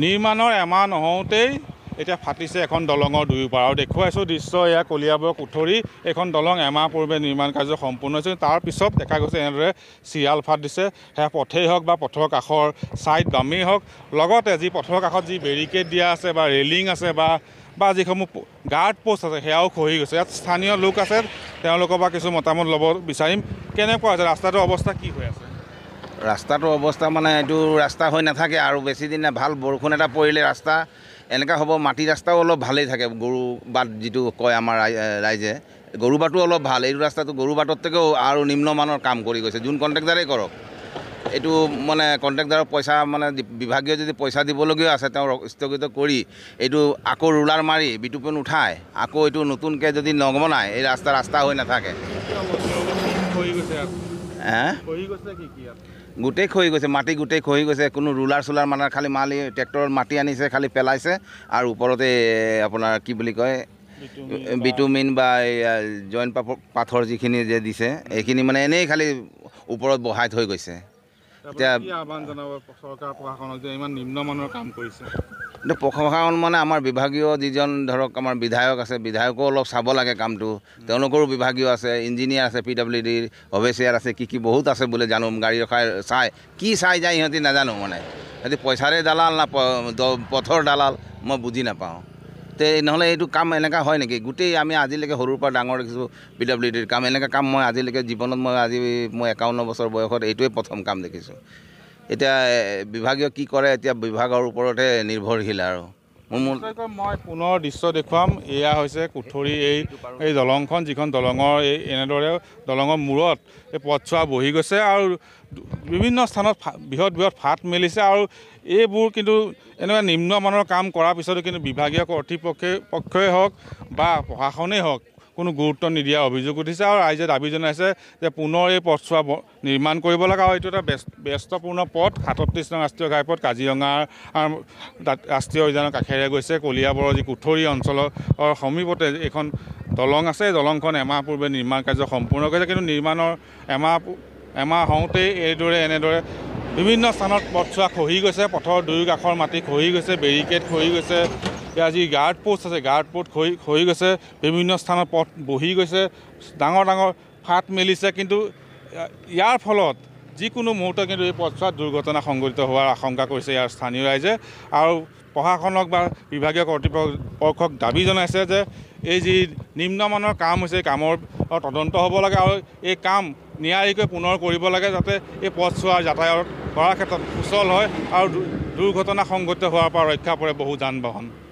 নিৰ্মাণৰ এমাহ নহওঁতেই এতিয়া ফাটিছে এখন দলঙৰ দুয়োপাৰ আৰু দেখুৱাইছোঁ দৃশ্য এয়া কলিয়াবৰ কুঠৰি এইখন দলং এমাহ পূৰ্বে নিৰ্মাণ কাৰ্য সম্পূৰ্ণ হৈছে তাৰপিছত দেখা গৈছে এনেদৰে চিৰাল ফাট দিছে সেয়া পথেই হওক বা পথৰ কাষৰ ছাইড বামেই হওক লগতে যি পথৰ কাষত যি বেৰিকেড দিয়া আছে বা ৰেলিং আছে বা বা যিসমূহ গাৰ্ড পোষ্ট আছে সেয়াও খহি গৈছে ইয়াত স্থানীয় লোক আছে তেওঁলোকৰ পৰা কিছু মতামত ল'ব বিচাৰিম কেনেকুৱা হৈছে ৰাস্তাটোৰ অৱস্থা কি হৈ আছে ৰাস্তাটো অৱস্থা মানে এইটো ৰাস্তা হৈ নাথাকে আৰু বেছি বেছিদিনে ভাল বৰষুণ এটা পৰিলে ৰাস্তা এনেকুৱা হ'ব মাটি ৰাস্তাও অলপ ভালেই থাকে গৰু বাট যিটো কয় আমাৰ ৰাইজে গৰু বাটো অলপ ভাল এইটো ৰাস্তাটো গৰু বাটতকৈও আৰু নিম্নমানৰ কাম কৰি গৈছে যোন কণ্ট্ৰেক্টাৰেই কৰক এইটো মানে কণ্ট্ৰেক্টাৰক পইচা মানে বিভাগীয় যদি পইচা দিবলগীয়া আছে তেওঁ স্থগিত কৰি এইটো আকৌ ৰুলাৰ মাৰি বিতুপন উঠাই আকৌ এইটো নতুনকৈ যদি নগনাই এই ৰাস্তা ৰাস্তা হৈ নাথাকে গোটেই খহি গৈছে মাটি গোটেই খহি গৈছে কোনো ৰুলাৰ চুলাৰ মানে খালি মালি ট্ৰেক্টৰত মাটি আনিছে খালি পেলাইছে আৰু ওপৰতে আপোনাৰ কি বুলি কয় ভিটামিন বা এয়া জইন পাথৰ যিখিনি যে দিছে এইখিনি মানে এনেই খালি ওপৰত বহাই থৈ গৈছে এতিয়া আহ্বান জনাব চৰকাৰ প্ৰশাসনক যে ইমান নিম্নমানৰ কাম কৰিছে কিন্তু প্ৰশাসন মানে আমাৰ বিভাগীয় যিজন ধৰক আমাৰ বিধায়ক আছে বিধায়কো অলপ চাব লাগে কামটো তেওঁলোকৰো বিভাগীয় আছে ইঞ্জিনিয়াৰ আছে পি ডাব্লিউ ডিৰ অভিচিয়াৰ আছে কি কি বহুত আছে বুলি জানো গাড়ী ৰখাই চাই কি চাই যায় সিহঁতি নাজানো মানে সিহঁতি পইচাৰে দালাল না পথৰ দালাল মই বুজি নাপাওঁ তে নহ'লে এইটো কাম এনেকুৱা হয় নেকি গোটেই আমি আজিলৈকে সৰুৰ পৰা ডাঙৰ দেখিছোঁ পি ডাব্লিউ ডিৰ কাম এনেকুৱা কাম মই আজিলৈকে জীৱনত মই আজি মই একাৱন্ন বছৰ বয়সত এইটোৱেই প্ৰথম কাম দেখিছোঁ এতিয়া বিভাগীয় কি কৰে এতিয়া বিভাগৰ ওপৰতে নিৰ্ভৰশীল আৰু মই পুনৰ দৃশ্য দেখুৱাম এয়া হৈছে কুঠৰি এই এই দলংখন যিখন দলঙৰ এই এনেদৰে দলঙৰ মূৰত এই পথছোৱা বহি গৈছে আৰু বিভিন্ন স্থানত বৃহৎ বৃহৎ ফাট মেলিছে আৰু এইবোৰ কিন্তু এনেকুৱা নিম্নমানৰ কাম কৰাৰ পিছতো কিন্তু বিভাগীয় কৰ্তৃপক্ষে পক্ষই হওক বা প্ৰশাসনেই হওক কোনো গুরুত্ব নিদিয়া অভিযোগ উঠিছে আর রাইজে দাবি জানাইছে যে পুনের এই পথছোয়া নির্মাণ করব আর এই একটা ব্যস্তপূর্ণ পথ সাতত্রিশ নং রাষ্ট্রীয় ঘাইপথ কাজিরঙার রাষ্ট্রীয় উদ্যান কাষেরে গৈছে কলিয়াবড় যে কুঠরি অঞ্চল সমীপতে এখন দলং আছে এই দলংখন এমাহ পূর্বে নির্মাণ কার্য সম্পূর্ণ করেছে কিন্তু নির্মাণের এমাহ এমাহ হওঁতেই এইদরে এনেদরে বিভিন্ন স্থানত পথছোয়া খহি গেছে পথৰ দুই কাষৰ মাটি খহি গৈছে বেৰিকেড খহি গৈছে আজি গাৰ্ড পোষ্ট আছে গাৰ্ড পোষ্ট খহি খহি গৈছে বিভিন্ন স্থানত পথ বহি গৈছে ডাঙৰ ডাঙৰ ফাট মেলিছে কিন্তু ইয়াৰ ফলত যিকোনো মুহূৰ্তত কিন্তু এই পথছোৱাত দুৰ্ঘটনা সংঘটিত হোৱাৰ আশংকা কৰিছে ইয়াৰ স্থানীয় ৰাইজে আৰু প্ৰশাসনক বা বিভাগীয় কৰ্তৃপক্ষক দাবী জনাইছে যে এই যি নিম্নমানৰ কাম হৈছে এই কামৰ তদন্ত হ'ব লাগে আৰু এই কাম নিয়াৰিকৈ পুনৰ কৰিব লাগে যাতে এই পথছোৱাৰ যাতায়ত কৰাৰ ক্ষেত্ৰত সুচল হয় আৰু দুৰ্ঘটনা সংঘটিত হোৱাৰ পৰা ৰক্ষা পৰে বহু যান বাহন